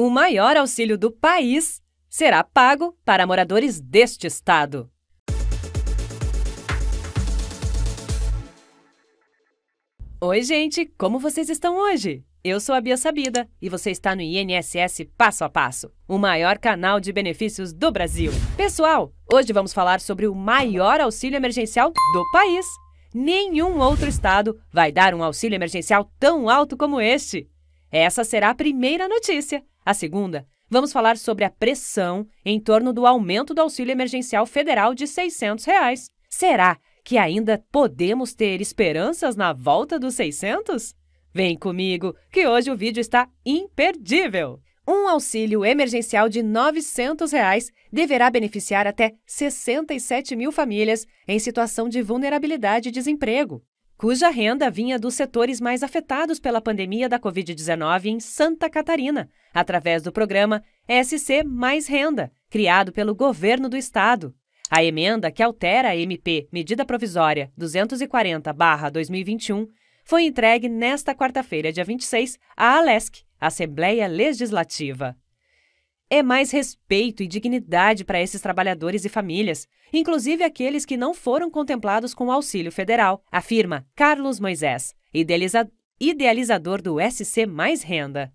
O maior auxílio do país será pago para moradores deste estado. Oi, gente! Como vocês estão hoje? Eu sou a Bia Sabida e você está no INSS Passo a Passo, o maior canal de benefícios do Brasil. Pessoal, hoje vamos falar sobre o maior auxílio emergencial do país. Nenhum outro estado vai dar um auxílio emergencial tão alto como este. Essa será a primeira notícia. A segunda, vamos falar sobre a pressão em torno do aumento do auxílio emergencial federal de R$ 600. Reais. Será que ainda podemos ter esperanças na volta dos 600? Vem comigo, que hoje o vídeo está imperdível! Um auxílio emergencial de R$ 900 reais deverá beneficiar até 67 mil famílias em situação de vulnerabilidade e desemprego cuja renda vinha dos setores mais afetados pela pandemia da Covid-19 em Santa Catarina, através do programa SC Mais Renda, criado pelo governo do estado. A emenda que altera a MP Medida Provisória 240-2021 foi entregue nesta quarta-feira, dia 26, à ALESC, Assembleia Legislativa é mais respeito e dignidade para esses trabalhadores e famílias, inclusive aqueles que não foram contemplados com o auxílio federal, afirma Carlos Moisés, idealiza idealizador do SC Mais Renda.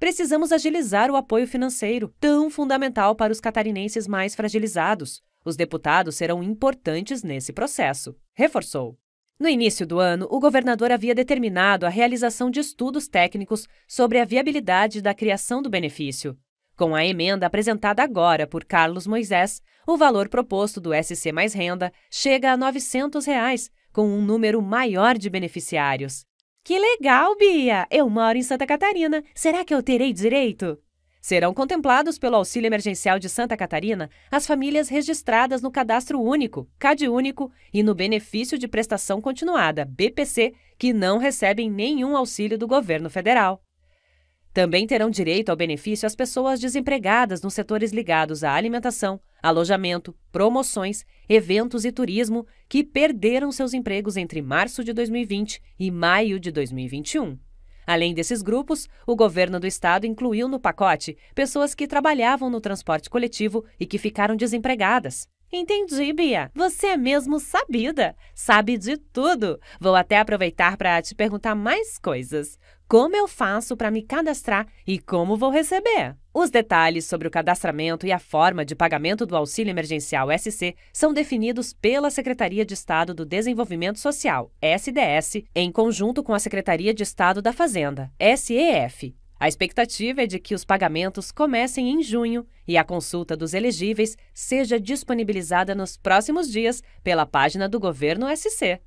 Precisamos agilizar o apoio financeiro, tão fundamental para os catarinenses mais fragilizados. Os deputados serão importantes nesse processo, reforçou. No início do ano, o governador havia determinado a realização de estudos técnicos sobre a viabilidade da criação do benefício. Com a emenda apresentada agora por Carlos Moisés, o valor proposto do SC Mais Renda chega a R$ 900, reais, com um número maior de beneficiários. Que legal, Bia! Eu moro em Santa Catarina. Será que eu terei direito? Serão contemplados pelo Auxílio Emergencial de Santa Catarina as famílias registradas no Cadastro Único, CAD Único, e no Benefício de Prestação Continuada, BPC, que não recebem nenhum auxílio do governo federal. Também terão direito ao benefício as pessoas desempregadas nos setores ligados à alimentação, alojamento, promoções, eventos e turismo que perderam seus empregos entre março de 2020 e maio de 2021. Além desses grupos, o governo do estado incluiu no pacote pessoas que trabalhavam no transporte coletivo e que ficaram desempregadas. Entendi, Bia. Você é mesmo sabida. Sabe de tudo. Vou até aproveitar para te perguntar mais coisas como eu faço para me cadastrar e como vou receber. Os detalhes sobre o cadastramento e a forma de pagamento do auxílio emergencial SC são definidos pela Secretaria de Estado do Desenvolvimento Social, SDS, em conjunto com a Secretaria de Estado da Fazenda, SEF. A expectativa é de que os pagamentos comecem em junho e a consulta dos elegíveis seja disponibilizada nos próximos dias pela página do Governo SC.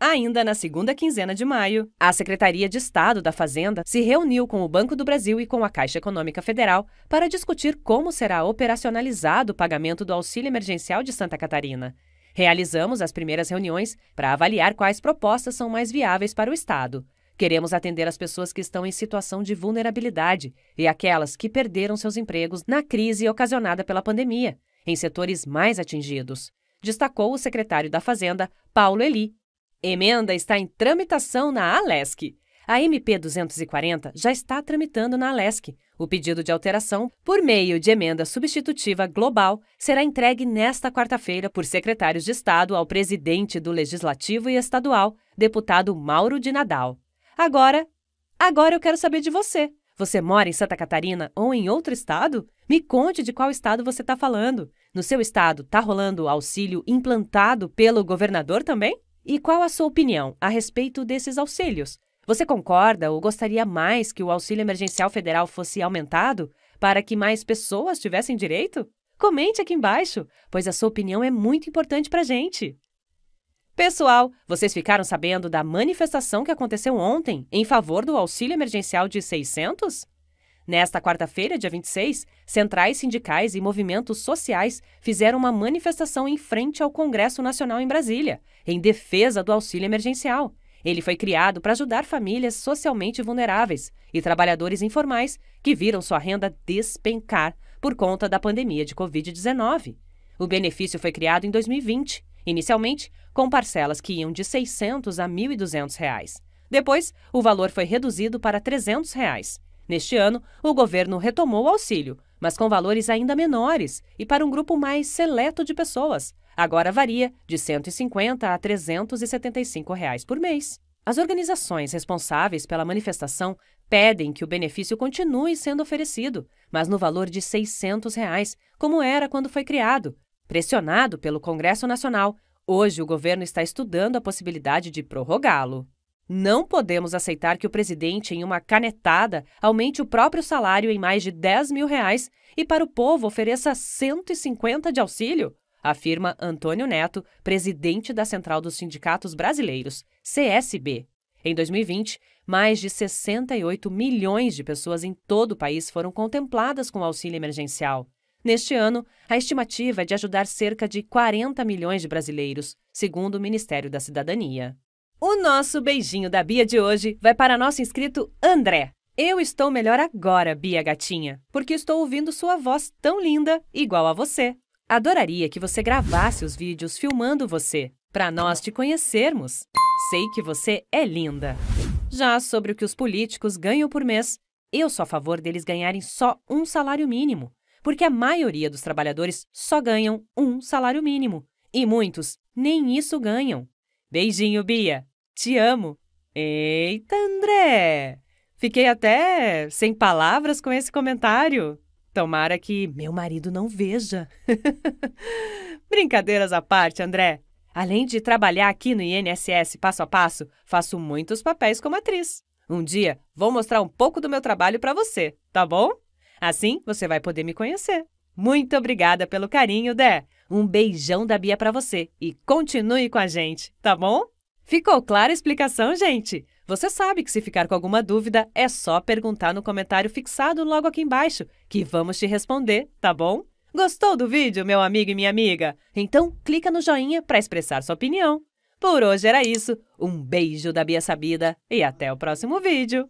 Ainda na segunda quinzena de maio, a Secretaria de Estado da Fazenda se reuniu com o Banco do Brasil e com a Caixa Econômica Federal para discutir como será operacionalizado o pagamento do auxílio emergencial de Santa Catarina. Realizamos as primeiras reuniões para avaliar quais propostas são mais viáveis para o Estado. Queremos atender as pessoas que estão em situação de vulnerabilidade e aquelas que perderam seus empregos na crise ocasionada pela pandemia, em setores mais atingidos, destacou o secretário da Fazenda, Paulo Eli, Emenda está em tramitação na ALESC. A MP 240 já está tramitando na ALESC. O pedido de alteração, por meio de emenda substitutiva global, será entregue nesta quarta-feira por secretários de Estado ao presidente do Legislativo e Estadual, deputado Mauro de Nadal. Agora, agora eu quero saber de você. Você mora em Santa Catarina ou em outro estado? Me conte de qual estado você está falando. No seu estado, está rolando o auxílio implantado pelo governador também? E qual a sua opinião a respeito desses auxílios? Você concorda ou gostaria mais que o auxílio emergencial federal fosse aumentado para que mais pessoas tivessem direito? Comente aqui embaixo, pois a sua opinião é muito importante para a gente. Pessoal, vocês ficaram sabendo da manifestação que aconteceu ontem em favor do auxílio emergencial de 600? Nesta quarta-feira, dia 26, centrais sindicais e movimentos sociais fizeram uma manifestação em frente ao Congresso Nacional em Brasília, em defesa do auxílio emergencial. Ele foi criado para ajudar famílias socialmente vulneráveis e trabalhadores informais que viram sua renda despencar por conta da pandemia de Covid-19. O benefício foi criado em 2020, inicialmente com parcelas que iam de R$ 600 a R$ 1.200. Depois, o valor foi reduzido para R$ 300. Reais. Neste ano, o governo retomou o auxílio, mas com valores ainda menores e para um grupo mais seleto de pessoas. Agora varia de R$ 150 a R$ 375 reais por mês. As organizações responsáveis pela manifestação pedem que o benefício continue sendo oferecido, mas no valor de R$ 600, reais, como era quando foi criado. Pressionado pelo Congresso Nacional, hoje o governo está estudando a possibilidade de prorrogá-lo. Não podemos aceitar que o presidente, em uma canetada, aumente o próprio salário em mais de 10 mil reais e para o povo ofereça 150 de auxílio, afirma Antônio Neto, presidente da Central dos Sindicatos Brasileiros, CSB. Em 2020, mais de 68 milhões de pessoas em todo o país foram contempladas com auxílio emergencial. Neste ano, a estimativa é de ajudar cerca de 40 milhões de brasileiros, segundo o Ministério da Cidadania. O nosso beijinho da Bia de hoje vai para nosso inscrito André. Eu estou melhor agora, Bia Gatinha, porque estou ouvindo sua voz tão linda, igual a você. Adoraria que você gravasse os vídeos filmando você, para nós te conhecermos. Sei que você é linda. Já sobre o que os políticos ganham por mês, eu sou a favor deles ganharem só um salário mínimo, porque a maioria dos trabalhadores só ganham um salário mínimo e muitos nem isso ganham. Beijinho, Bia! Te amo. Eita, André! Fiquei até sem palavras com esse comentário. Tomara que meu marido não veja. Brincadeiras à parte, André. Além de trabalhar aqui no INSS passo a passo, faço muitos papéis como atriz. Um dia vou mostrar um pouco do meu trabalho para você, tá bom? Assim você vai poder me conhecer. Muito obrigada pelo carinho, Dé. Um beijão da Bia para você e continue com a gente, tá bom? Ficou clara a explicação, gente? Você sabe que se ficar com alguma dúvida, é só perguntar no comentário fixado logo aqui embaixo, que vamos te responder, tá bom? Gostou do vídeo, meu amigo e minha amiga? Então clica no joinha para expressar sua opinião. Por hoje era isso. Um beijo da Bia Sabida e até o próximo vídeo.